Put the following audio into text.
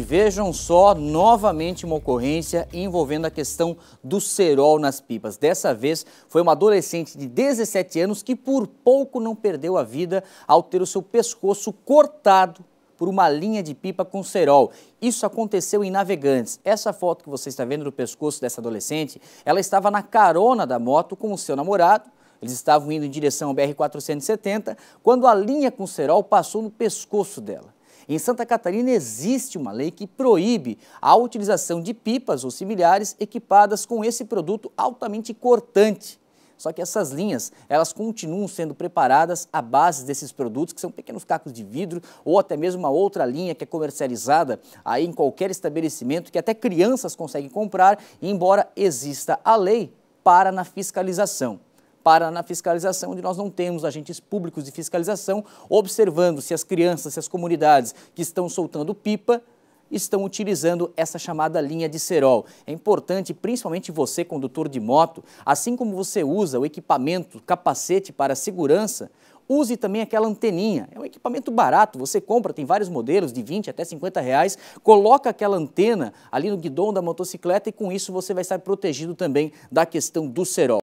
Vejam só novamente uma ocorrência envolvendo a questão do cerol nas pipas. Dessa vez foi uma adolescente de 17 anos que por pouco não perdeu a vida ao ter o seu pescoço cortado por uma linha de pipa com cerol. Isso aconteceu em Navegantes. Essa foto que você está vendo do pescoço dessa adolescente, ela estava na carona da moto com o seu namorado, eles estavam indo em direção ao BR-470 quando a linha com cerol passou no pescoço dela. Em Santa Catarina existe uma lei que proíbe a utilização de pipas ou similares equipadas com esse produto altamente cortante. Só que essas linhas, elas continuam sendo preparadas à base desses produtos, que são pequenos cacos de vidro ou até mesmo uma outra linha que é comercializada aí em qualquer estabelecimento, que até crianças conseguem comprar, embora exista a lei, para na fiscalização para na fiscalização, onde nós não temos agentes públicos de fiscalização observando se as crianças, se as comunidades que estão soltando pipa estão utilizando essa chamada linha de cerol. É importante, principalmente você, condutor de moto, assim como você usa o equipamento, capacete para segurança, use também aquela anteninha. É um equipamento barato, você compra, tem vários modelos de 20 até 50 reais, coloca aquela antena ali no guidão da motocicleta e com isso você vai estar protegido também da questão do cerol.